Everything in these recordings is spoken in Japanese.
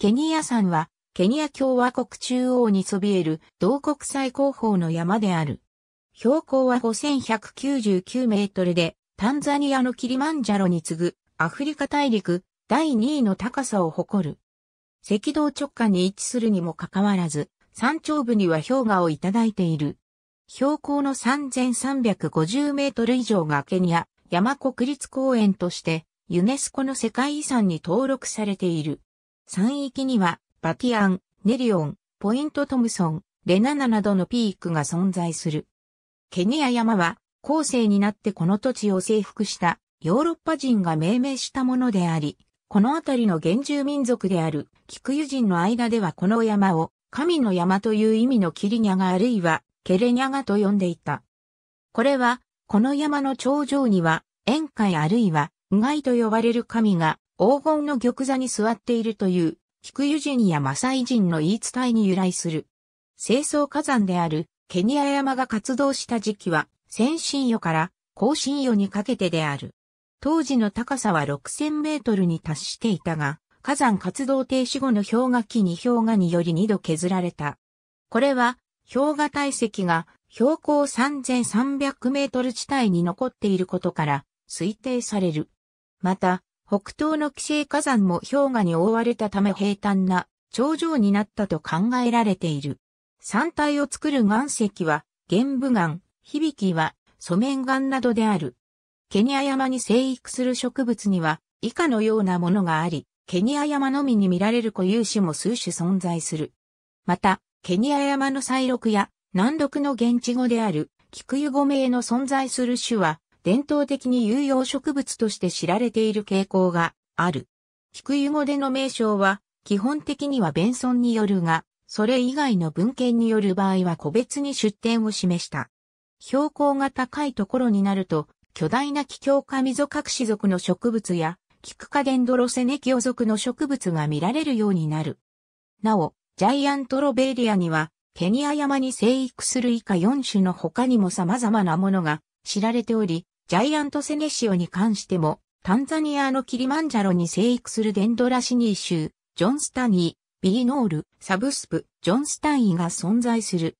ケニア山は、ケニア共和国中央にそびえる同国際広報の山である。標高は5199メートルで、タンザニアのキリマンジャロに次ぐアフリカ大陸第2位の高さを誇る。赤道直下に位置するにもかかわらず、山頂部には氷河をいただいている。標高の3350メートル以上がケニア山国立公園としてユネスコの世界遺産に登録されている。山域には、バティアン、ネリオン、ポイントトムソン、レナナなどのピークが存在する。ケニア山は、後世になってこの土地を征服したヨーロッパ人が命名したものであり、この辺りの原住民族であるキクユ人の間ではこの山を神の山という意味のキリニャガあるいはケレニャガと呼んでいた。これは、この山の頂上には、宴会あるいは、うがいと呼ばれる神が黄金の玉座に座っているという、菊油人やマサイ人の言い伝えに由来する。清掃火山であるケニア山が活動した時期は、先進予から後進予にかけてである。当時の高さは6000メートルに達していたが、火山活動停止後の氷河期に氷河により2度削られた。これは、氷河体積が標高3300メートル地帯に残っていることから推定される。また、北東の規制火山も氷河に覆われたため平坦な頂上になったと考えられている。山体を作る岩石は、玄武岩、響きは、素面岩などである。ケニア山に生育する植物には、以下のようなものがあり、ケニア山のみに見られる固有種も数種存在する。また、ケニア山の再録や、南独の現地語である、菊湯語名の存在する種は、伝統的に有用植物として知られている傾向がある。菊湯語での名称は、基本的には弁尊によるが、それ以外の文献による場合は個別に出典を示した。標高が高いところになると、巨大な気境か溝隠し属の植物や、キクカデンドロセネキオ属の植物が見られるようになる。なお、ジャイアントロベーリアには、ケニア山に生育する以下4種の他にも様々なものが知られており、ジャイアントセネシオに関しても、タンザニアのキリマンジャロに生育するデンドラシニー州、ジョンスタニー、ビーノール、サブスプ、ジョンスタイが存在する。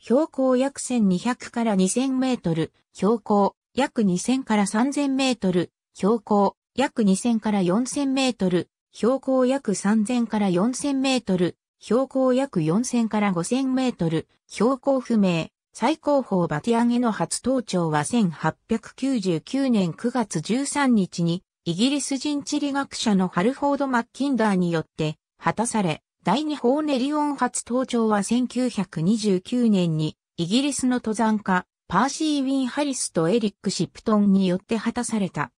標高約1200から2000メートル、標高約2000から3000メートル、標高約2000から4000メートル、標高約3000から4000メートル、標高約4000から5000メートル、標高不明、最高峰バティアゲの初登頂は1899年9月13日にイギリス人地理学者のハルフォード・マッキンダーによって果たされ、第二ホーネリオン初登頂は1929年にイギリスの登山家パーシー・ウィン・ハリスとエリック・シプトンによって果たされた。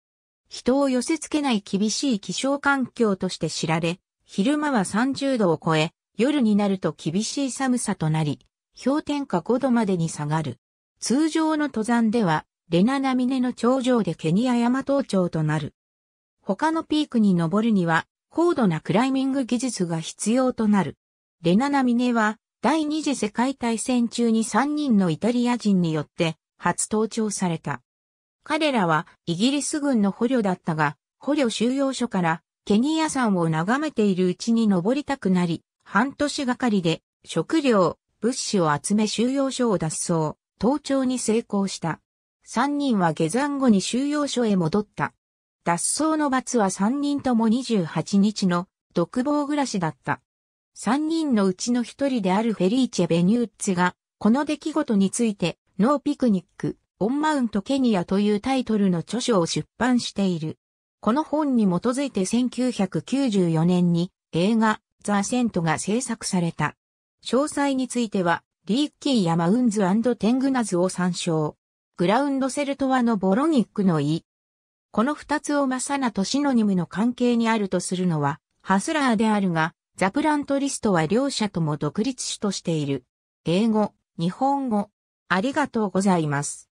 人を寄せ付けない厳しい気象環境として知られ、昼間は30度を超え、夜になると厳しい寒さとなり、氷点下5度までに下がる。通常の登山では、レナナミネの頂上でケニア山登頂となる。他のピークに登るには、高度なクライミング技術が必要となる。レナナミネは、第二次世界大戦中に3人のイタリア人によって、初登頂された。彼らは、イギリス軍の捕虜だったが、捕虜収容所から、ケニア山を眺めているうちに登りたくなり、半年がかりで、食料、物資を集め収容所を脱走、盗聴に成功した。三人は下山後に収容所へ戻った。脱走の罰は三人とも28日の独房暮らしだった。三人のうちの一人であるフェリーチェ・ベニューッツが、この出来事について、ノーピクニック、オンマウント・ケニアというタイトルの著書を出版している。この本に基づいて1994年に映画、ザ・セントが制作された。詳細については、リーッキーやマウンズテングナズを参照。グラウンドセルトワのボロニックの意。この二つをマサナとシノニムの関係にあるとするのは、ハスラーであるが、ザプラントリストは両者とも独立主としている。英語、日本語。ありがとうございます。